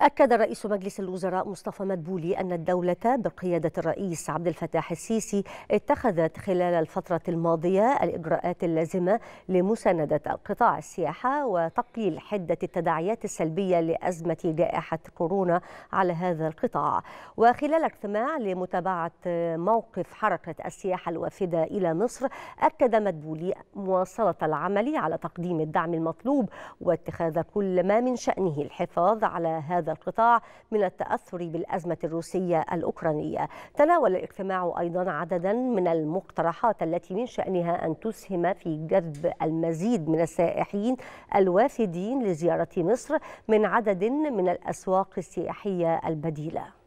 أكد رئيس مجلس الوزراء مصطفى مدبولي أن الدولة بقيادة الرئيس عبد الفتاح السيسي اتخذت خلال الفترة الماضية الإجراءات اللازمة لمساندة قطاع السياحة وتقليل حدة التداعيات السلبية لأزمة جائحة كورونا على هذا القطاع وخلال اجتماع لمتابعة موقف حركة السياحة الوافدة إلى مصر أكد مدبولي مواصلة العمل على تقديم الدعم المطلوب واتخاذ كل ما من شأنه الحفاظ على هذا هذا القطاع من التأثر بالأزمة الروسية الأوكرانية تناول الاجتماع أيضا عددا من المقترحات التي من شأنها أن تسهم في جذب المزيد من السائحين الوافدين لزيارة مصر من عدد من الأسواق السياحية البديلة